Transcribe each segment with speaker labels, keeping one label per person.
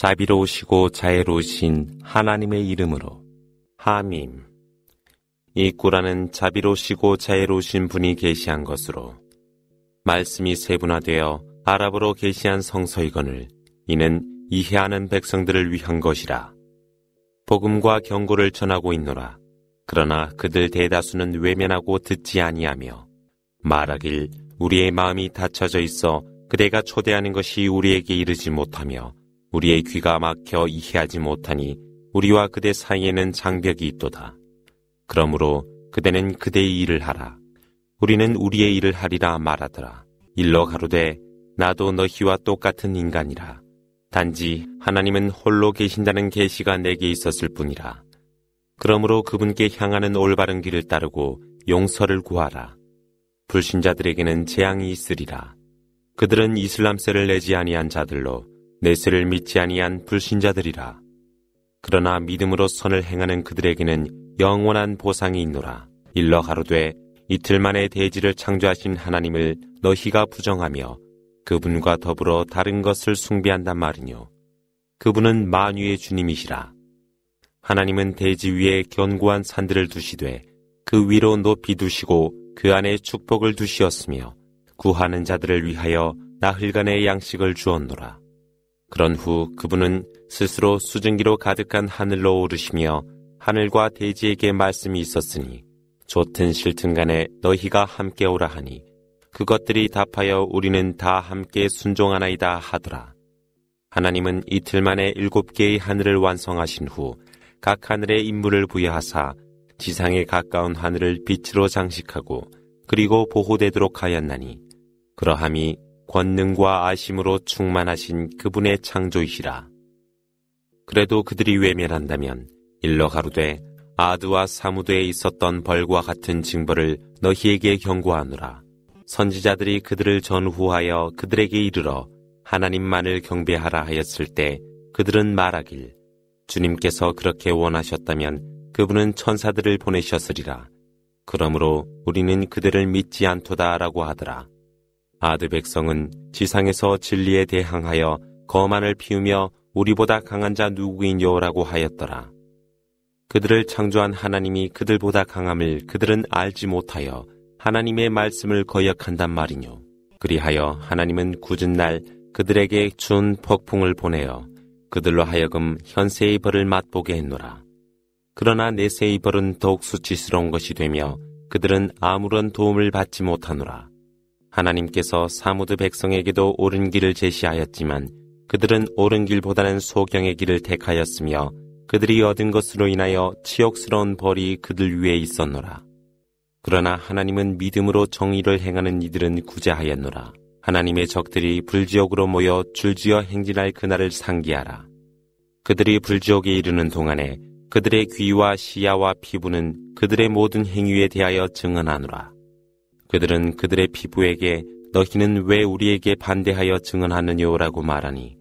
Speaker 1: 자비로우시고 자애로우신 하나님의 이름으로 하밈 이 꾸라는 자비로우시고 자애로우신 분이 계시한 것으로 말씀이 세분화되어 아랍으로 계시한 성서이건을 이는 이해하는 백성들을 위한 것이라 복음과 경고를 전하고 있노라 그러나 그들 대다수는 외면하고 듣지 아니하며 말하길 우리의 마음이 닫혀져 있어 그대가 초대하는 것이 우리에게 이르지 못하며 우리의 귀가 막혀 이해하지 못하니 우리와 그대 사이에는 장벽이 있도다. 그러므로 그대는 그대의 일을 하라. 우리는 우리의 일을 하리라 말하더라. 일러 가로되 나도 너희와 똑같은 인간이라. 단지 하나님은 홀로 계신다는 계시가 내게 있었을 뿐이라. 그러므로 그분께 향하는 올바른 길을 따르고 용서를 구하라. 불신자들에게는 재앙이 있으리라. 그들은 이슬람세를 내지 아니한 자들로 내세를 믿지 아니한 불신자들이라. 그러나 믿음으로 선을 행하는 그들에게는 영원한 보상이 있노라. 일러 가로되 이틀 만에 대지를 창조하신 하나님을 너희가 부정하며 그분과 더불어 다른 것을 숭배한단 말이뇨. 그분은 만유의 주님이시라. 하나님은 대지 위에 견고한 산들을 두시되 그 위로 높이 두시고 그 안에 축복을 두시었으며 구하는 자들을 위하여 나흘간의 양식을 주었노라. 그런 후 그분은 스스로 수증기로 가득한 하늘로 오르시며 하늘과 대지에게 말씀이 있었으니 좋든 싫든 간에 너희가 함께 오라 하니 그것들이 답하여 우리는 다 함께 순종하나이다 하더라. 하나님은 이틀 만에 일곱 개의 하늘을 완성하신 후 각 하늘의 임무를 부여하사 지상에 가까운 하늘을 빛으로 장식하고 그리고 보호되도록 하였나니 그러함이 권능과 아심으로 충만하신 그분의 창조이시라. 그래도 그들이 외면한다면 일러 가로되 아드와 사무드에 있었던 벌과 같은 징벌을 너희에게 경고하노라. 선지자들이 그들을 전후하여 그들에게 이르러 하나님만을 경배하라 하였을 때 그들은 말하길 주님께서 그렇게 원하셨다면 그분은 천사들을 보내셨으리라. 그러므로 우리는 그들을 믿지 않도다라고 하더라. 아드 백성은 지상에서 진리에 대항하여 거만을 피우며 우리보다 강한 자 누구인요라고 하였더라. 그들을 창조한 하나님이 그들보다 강함을 그들은 알지 못하여 하나님의 말씀을 거역한단 말이뇨. 그리하여 하나님은 굳은 날 그들에게 준 폭풍을 보내어 그들로 하여금 현세의 벌을 맛보게 했노라. 그러나 내세의 벌은 더욱 수치스러운 것이 되며 그들은 아무런 도움을 받지 못하노라. 하나님께서 사무드 백성에게도 옳은 길을 제시하였지만 그들은 옳은 길보다는 소경의 길을 택하였으며 그들이 얻은 것으로 인하여 치욕스러운 벌이 그들 위에 있었노라. 그러나 하나님은 믿음으로 정의를 행하는 이들은 구제하였노라. 하나님의 적들이 불지옥으로 모여 줄지어 행진할 그날을 상기하라. 그들이 불지옥에 이르는 동안에 그들의 귀와 시야와 피부는 그들의 모든 행위에 대하여 증언하노라. 그들은 그들의 피부에게 너희는 왜 우리에게 반대하여 증언하느냐라고 말하니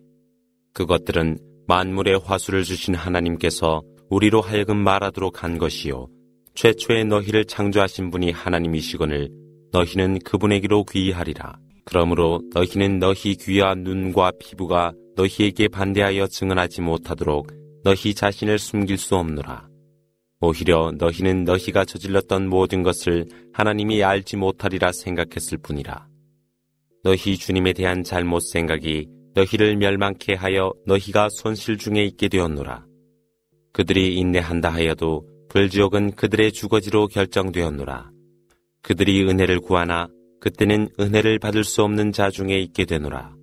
Speaker 1: 그것들은 만물의 화수를 주신 하나님께서 우리로 하여금 말하도록 한 것이요 최초의 너희를 창조하신 분이 하나님이시거늘 너희는 그분에게로 귀의하리라 그러므로 너희는 너희 귀와 눈과 피부가 너희에게 반대하여 증언하지 못하도록 너희 자신을 숨길 수 없노라 오히려 너희는 너희가 저질렀던 모든 것을 하나님이 알지 못하리라 생각했을 뿐이라. 너희 주님에 대한 잘못 생각이 너희를 멸망케 하여 너희가 손실 중에 있게 되었노라. 그들이 인내한다 하여도 불지옥은 그들의 주거지로 결정되었노라. 그들이 은혜를 구하나 그때는 은혜를 받을 수 없는 자 중에 있게 되노라.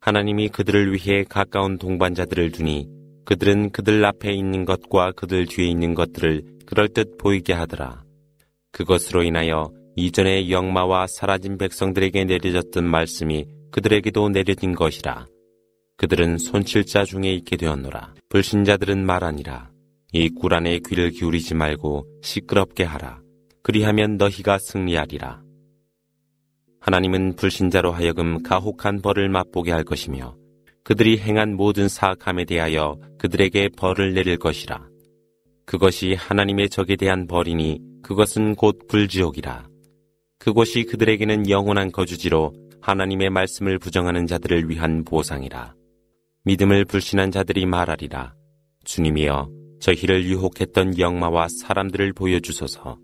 Speaker 1: 하나님이 그들을 위해 가까운 동반자들을 두니 그들은 그들 앞에 있는 것과 그들 뒤에 있는 것들을 그럴듯 보이게 하더라. 그것으로 인하여 이전의 영마와 사라진 백성들에게 내려졌던 말씀이 그들에게도 내려진 것이라. 그들은 손실자 중에 있게 되었노라. 불신자들은 말하니라. 이 꾸란에 귀를 기울이지 말고 시끄럽게 하라. 그리하면 너희가 승리하리라. 하나님은 불신자로 하여금 가혹한 벌을 맛보게 할 것이며 그들이 행한 모든 사악함에 대하여 그들에게 벌을 내릴 것이라. 그것이 하나님의 적에 대한 벌이니 그것은 곧 불지옥이라. 그곳이 그들에게는 영원한 거주지로 하나님의 말씀을 부정하는 자들을 위한 보상이라. 믿음을 불신한 자들이 말하리라. 주님이여, 저희를 유혹했던 영마와 사람들을 보여주소서.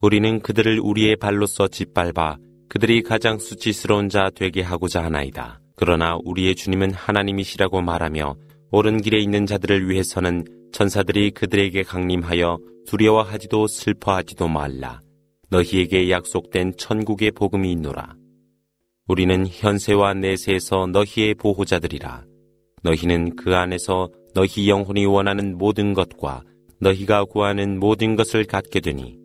Speaker 1: 우리는 그들을 우리의 발로써 짓밟아 그들이 가장 수치스러운 자 되게 하고자 하나이다. 그러나 우리의 주님은 하나님이시라고 말하며 옳은 길에 있는 자들을 위해서는 천사들이 그들에게 강림하여 두려워하지도 슬퍼하지도 말라. 너희에게 약속된 천국의 복음이 있노라. 우리는 현세와 내세에서 너희의 보호자들이라. 너희는 그 안에서 너희 영혼이 원하는 모든 것과 너희가 구하는 모든 것을 갖게 되니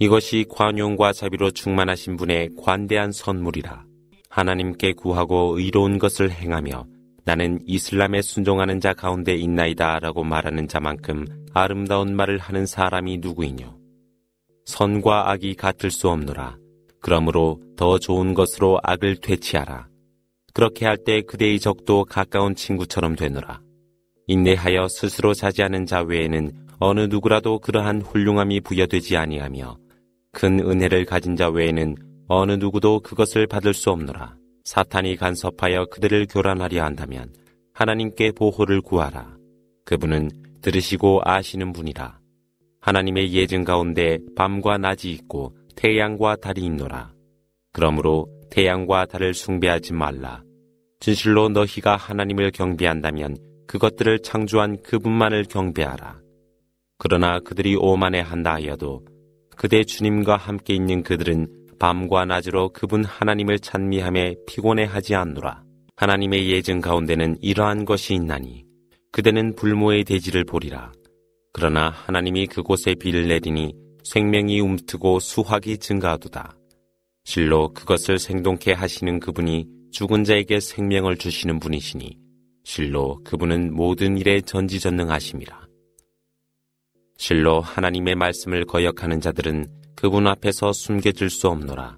Speaker 1: 이것이 관용과 자비로 충만하신 분의 관대한 선물이라. 하나님께 구하고 의로운 것을 행하며 나는 이슬람에 순종하는 자 가운데 있나이다 라고 말하는 자만큼 아름다운 말을 하는 사람이 누구이뇨. 선과 악이 같을 수 없노라. 그러므로 더 좋은 것으로 악을 퇴치하라. 그렇게 할 때 그대의 적도 가까운 친구처럼 되노라. 인내하여 스스로 자제하는 자 외에는 어느 누구라도 그러한 훌륭함이 부여되지 아니하며 큰 은혜를 가진 자 외에는 어느 누구도 그것을 받을 수 없노라. 사탄이 간섭하여 그들을 교란하려 한다면 하나님께 보호를 구하라. 그분은 들으시고 아시는 분이라. 하나님의 예증 가운데 밤과 낮이 있고 태양과 달이 있노라. 그러므로 태양과 달을 숭배하지 말라. 진실로 너희가 하나님을 경배한다면 그것들을 창조한 그분만을 경배하라. 그러나 그들이 오만해 한다 하여도 그대 주님과 함께 있는 그들은 밤과 낮으로 그분 하나님을 찬미함에 피곤해하지 않노라. 하나님의 예증 가운데는 이러한 것이 있나니 그대는 불모의 대지를 보리라. 그러나 하나님이 그곳에 비를 내리니 생명이 움트고 수확이 증가하도다. 실로 그것을 생동케 하시는 그분이 죽은 자에게 생명을 주시는 분이시니 실로 그분은 모든 일에 전지전능하심이라. 실로 하나님의 말씀을 거역하는 자들은 그분 앞에서 숨겨질 수 없노라.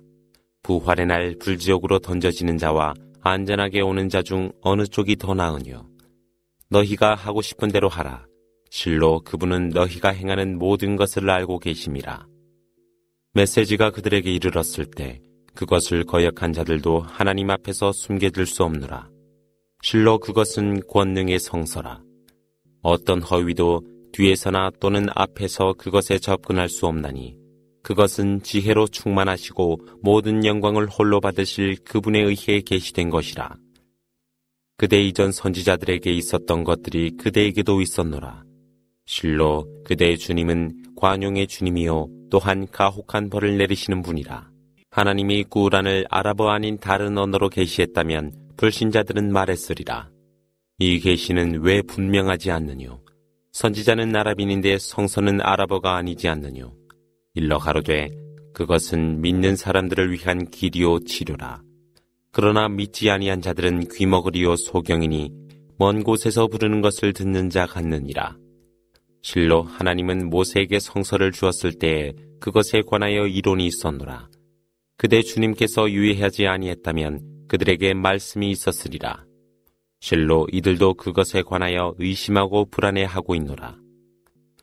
Speaker 1: 부활의 날 불지옥으로 던져지는 자와 안전하게 오는 자 중 어느 쪽이 더 나으뇨? 너희가 하고 싶은 대로 하라. 실로 그분은 너희가 행하는 모든 것을 알고 계심이라. 메시지가 그들에게 이르렀을 때 그것을 거역한 자들도 하나님 앞에서 숨겨질 수 없느라. 실로 그것은 권능의 성서라. 어떤 허위도 뒤에서나 또는 앞에서 그것에 접근할 수 없나니 그것은 지혜로 충만하시고 모든 영광을 홀로 받으실 그분에 의해 계시된 것이라. 그대 이전 선지자들에게 있었던 것들이 그대에게도 있었노라. 실로 그대의 주님은 관용의 주님이요 또한 가혹한 벌을 내리시는 분이라. 하나님이 꾸란을 아랍어 아닌 다른 언어로 계시했다면 불신자들은 말했으리라. 이 계시는 왜 분명하지 않느뇨? 선지자는 아랍인인데 성서는 아랍어가 아니지 않느뇨? 일러 가로되 그것은 믿는 사람들을 위한 길이요 치료라. 그러나 믿지 아니한 자들은 귀먹으리요 소경이니 먼 곳에서 부르는 것을 듣는 자 같느니라. 실로 하나님은 모세에게 성서를 주었을 때에 그것에 관하여 이론이 있었노라. 그대 주님께서 유의하지 아니했다면 그들에게 말씀이 있었으리라. 실로 이들도 그것에 관하여 의심하고 불안해하고 있노라.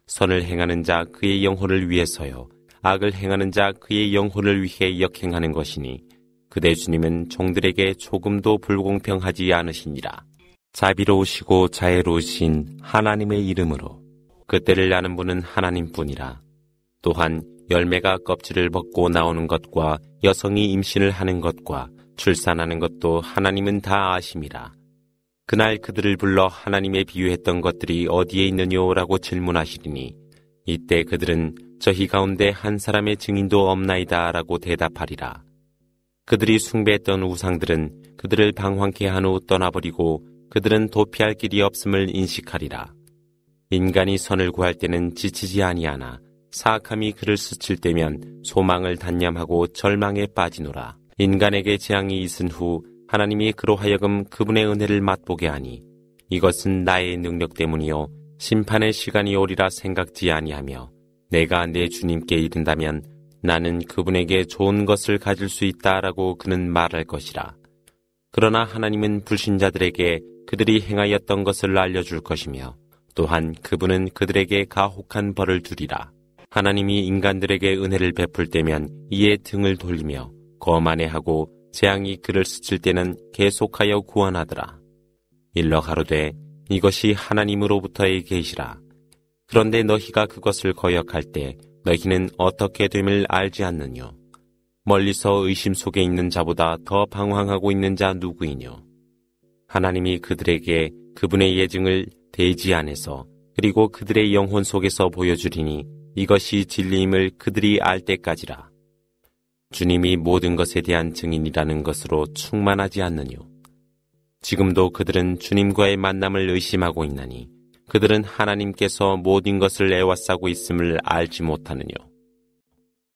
Speaker 1: 선을 행하는 자 그의 영혼을 위해서요. 악을 행하는 자 그의 영혼을 위해 역행하는 것이니 그대 주님은 종들에게 조금도 불공평하지 않으시니라. 자비로우시고 자애로우신 하나님의 이름으로 그때를 아는 분은 하나님뿐이라. 또한 열매가 껍질을 벗고 나오는 것과 여성이 임신을 하는 것과 출산하는 것도 하나님은 다 아심이라. 그날 그들을 불러 하나님의 비유했던 것들이 어디에 있느뇨라고 질문하시리니 이때 그들은 저희 가운데 한 사람의 증인도 없나이다 라고 대답하리라. 그들이 숭배했던 우상들은 그들을 방황케 한 후 떠나버리고 그들은 도피할 길이 없음을 인식하리라. 인간이 선을 구할 때는 지치지 아니하나 사악함이 그를 스칠 때면 소망을 단념하고 절망에 빠지노라. 인간에게 재앙이 있은 후 하나님이 그로 하여금 그분의 은혜를 맛보게 하니 이것은 나의 능력 때문이요 심판의 시간이 오리라 생각지 아니하며 내가 내 주님께 이른다면 나는 그분에게 좋은 것을 가질 수 있다라고 그는 말할 것이라. 그러나 하나님은 불신자들에게 그들이 행하였던 것을 알려줄 것이며 또한 그분은 그들에게 가혹한 벌을 주리라. 하나님이 인간들에게 은혜를 베풀 때면 이에 등을 돌리며 거만해하고 재앙이 그를 스칠 때는 계속하여 구원하더라. 일러 가로되 이것이 하나님으로부터의 계시라. 그런데 너희가 그것을 거역할 때 너희는 어떻게 됨을 알지 않느뇨. 멀리서 의심 속에 있는 자보다 더 방황하고 있는 자 누구이뇨. 하나님이 그들에게 그분의 예증을 대지 안에서 그리고 그들의 영혼 속에서 보여주리니 이것이 진리임을 그들이 알 때까지라. 주님이 모든 것에 대한 증인이라는 것으로 충만하지 않느뇨. 지금도 그들은 주님과의 만남을 의심하고 있나니 그들은 하나님께서 모든 것을 애워싸고 있음을 알지 못하느뇨.